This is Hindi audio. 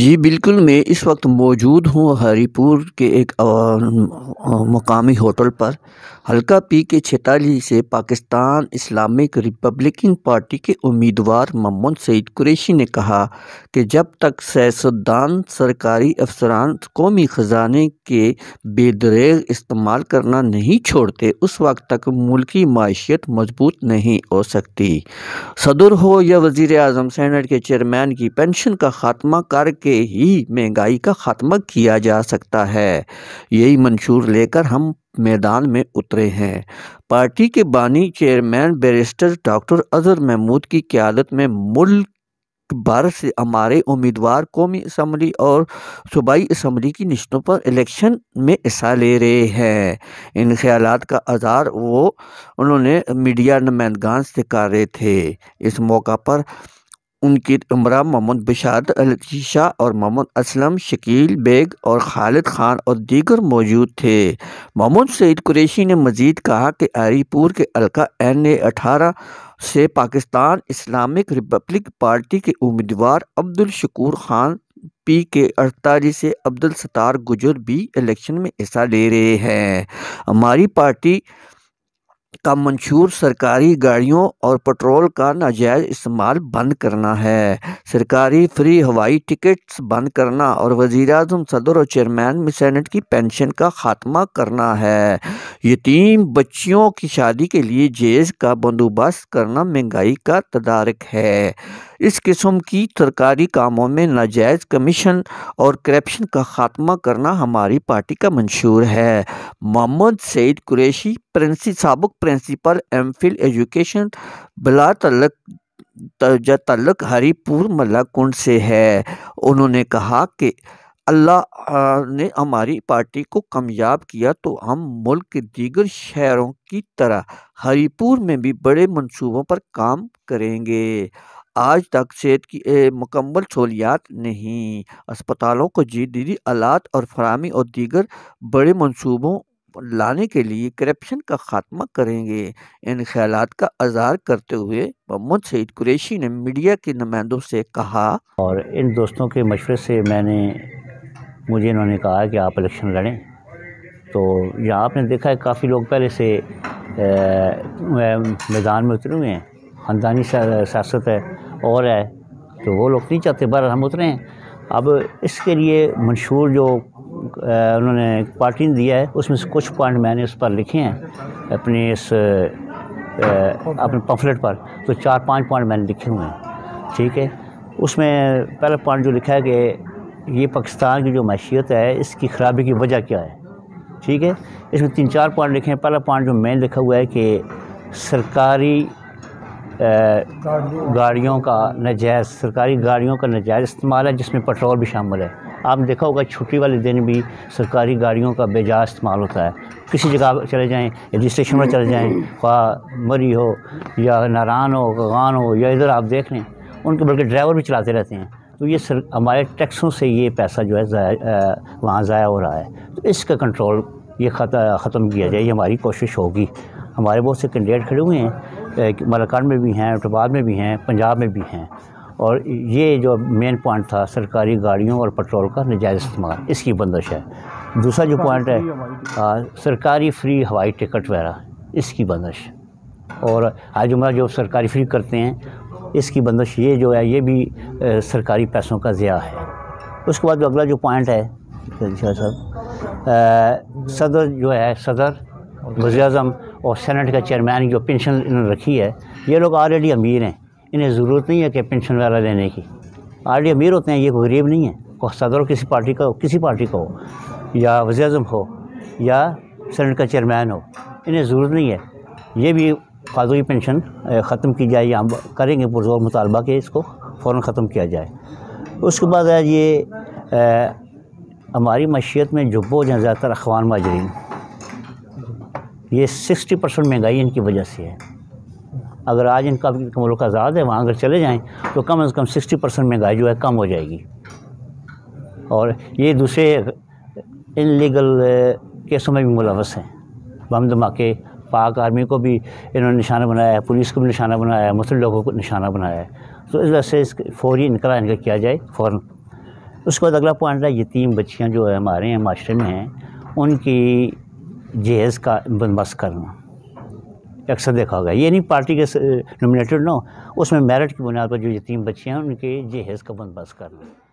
जी बिल्कुल मैं इस वक्त मौजूद हूँ हरीपुर के एक मकामी होटल पर हल्का पी के छतालीस से पाकिस्तान इस्लामिक रिपब्लिकन पार्टी के उम्मीदवार ममन सईद कुरैशी ने कहा कि जब तक सियासतदान सरकारी अफसरान कौमी ख़जाने के बेदरेग इस्तेमाल करना नहीं छोड़ते उस वक्त तक मुल्की मीशत मजबूत नहीं हो सकती सदर हो या वज़ी अजम सैनट के चेयरमैन की पेंशन का खात्मा कार्य करके ही महंगाई का खात्मा किया जा सकता है यही मंशूर लेकर हम मैदान में उतरे हैं पार्टी के बानी chairman barrister doctor Azhar Mahmood की क्यादत में मुल्क भर से हमारे उम्मीदवार कौमी इसम्बली और सूबाई इसम्बली की निश्तों पर इलेक्शन में हिस्सा ले रहे हैं इन ख्याल का आधार वो उन्होंने मीडिया नुमाइंदगान से कर रहे थे इस मौका पर उनकी उमरा मोहम्मद बशारत अलतीशा और मोहम्मद असलम शकील बेग और खालिद खान और दीगर मौजूद थे मोहम्मद सईद कुरैशी ने मज़ीद कहा कि आरीपुर के अलका एन ए अठारह से पाकिस्तान इस्लामिक रिपब्लिक पार्टी के उम्मीदवार अब्दुल शकूर खान पी के अड़तालीस से अब्दुल सतार गुजर भी इलेक्शन में हिस्सा ले रहे हैं हमारी पार्टी का मंशूर सरकारी गाड़ियों और पेट्रोल का नाजायज़ इस्तेमाल बंद करना है सरकारी फ्री हवाई टिकट्स बंद करना और वज़ी अजम सदर और चेयरमैन में सैनट की पेंशन का ख़ात्मा करना है यतीम बच्चियों की शादी के लिए जेज का बंदोबस्त करना महंगाई का तदारक है इस किस्म की सरकारी कामों में नाजायज़ कमीशन और करप्शन का खात्मा करना हमारी पार्टी का मंशूर है मोहम्मद सईद कुरैशी प्रिंसी सबक प्रिंसिपल एम फिल एजुकेशन बला तलक तलक हरीपुर हरीपुर कुंड से है उन्होंने कहा कि अल्लाह ने हमारी पार्टी को कामयाब किया तो हम मुल्क के दीगर शहरों की तरह हरीपुर में भी बड़े मंसूबों पर काम करेंगे आज तक सेहत की मुकम्मल सहूलियात नहीं अस्पतालों को जदीदी आलात और फरहमी और दीगर बड़े मनसूबों लाने के लिए करप्शन का खात्मा करेंगे इन ख्याल का अजहार करते हुए मोहम्मद सईद कुरेशी ने मीडिया के नुमाइंदों से कहा और इन दोस्तों के मशवरे से मैंने मुझे इन्होंने कहा कि आप इलेक्शन लड़ें तो यहाँ आपने देखा है काफ़ी लोग पहले से मैदान में उतरे हुए हैं ख़ानदानी सियासत है और है तो वो लोग नहीं चाहते बहर हम उतरे हैं अब इसके लिए मंशूर जो उन्होंने पार्टी ने दिया है उसमें से कुछ पॉइंट मैंने उस पर लिखे हैं अपने इस अपने पंफलेट पर तो चार पांच पॉइंट मैंने लिखे हुए हैं ठीक है उसमें पहला पॉइंट जो लिखा है कि ये पाकिस्तान की जो मैशियत है इसकी ख़राबी की वजह क्या है ठीक है इसमें तीन चार पॉइंट लिखे हैं पहला पॉइंट जो मैंने लिखा हुआ है कि सरकारी गाड़ियों का नजायज़ सरकारी गाड़ियों का नजायज़ इस्तेमाल है जिसमें पेट्रोल भी शामिल है आपने देखा होगा छुट्टी वाले दिन भी सरकारी गाड़ियों का बेजा इस्तेमाल होता है किसी जगह चले जाएँ रजिस्ट्रेशन पर चले जाएँ ख्वा मरी हो या नारान हो गान हो या इधर आप देख लें उनके बल्कि ड्राइवर भी चलाते रहते हैं तो ये सर हमारे टैक्सों से ये पैसा जो है वहाँ ज़ाया हो रहा है तो इसका कंट्रोल ये ख़त्म किया जाए ये हमारी कोशिश होगी हमारे बहुत से कैंडिडेट खड़े हुए हैं मलाकान में भी हैं इटबाद में भी हैं पंजाब में भी हैं और ये जो मेन पॉइंट था सरकारी गाड़ियों और पेट्रोल का नजायज़ इस्तेमाल इसकी बंदिश है दूसरा जो पॉइंट है आ, सरकारी फ्री हवाई टिकट वगैरह इसकी बंदिश और आज उम्र जो सरकारी फ्री करते हैं इसकी बंदिश ये जो है ये भी आ, सरकारी पैसों का ज़िया है उसके बाद जो अगला जो पॉइंट है सदर जो है सदर वजी अजम और सेनेट का चेयरमैन जो पेंशन इन्होंने रखी है ये लोग ऑलरेडी अमीर हैं इन्हें ज़रूरत नहीं है कि पेंशन वगैरह लेने की ऑलरेडी अमीर होते हैं ये कोई गरीब नहीं है कोई सदर किसी पार्टी का हो किसी पार्टी का हो या वजी अजम हो या सेनेट का चेयरमैन हो इन्हें ज़रूरत नहीं है ये भी खादोई पेंशन ख़त्म की जाए या हम करेंगे पुरजोर मुतालबा के इसको फ़ौर ख़त्म किया जाए उसके बाद ये हमारी मशियत में जो बोझ हैं ज़्यादातर अखवान माजरीन ये सिक्सटी परसेंट महंगाई इनकी वजह से है अगर आज इनका मुल्क आज़ाद है वहाँ अगर चले जाएँ तो कम अज़ कम सिक्सटी परसेंट महंगाई जो है कम हो जाएगी और ये दूसरे इन लीगल केसों में भी मुलवस हैं बम धमाके पाक आर्मी को भी इन्होंने निशाना बनाया है पुलिस को भी निशाना बनाया है मुस्लिम लोगों को निशाना बनाया है तो इस वजह से इस फौरी इनका इनका किया जाए फ़ौर उसके बाद अगला पॉइंट है यतीम बच्चियाँ जो है हमारे हैं माशरे में हैं उनकी जहेज का बंदोबस्त करना अक्सर देखा होगा ये नहीं पार्टी के नॉमिनेटेड ना उसमें मेरिट की बुनियाद पर जो यतीम बच्चे हैं उनके जहेज़ का बंदोबस्त करना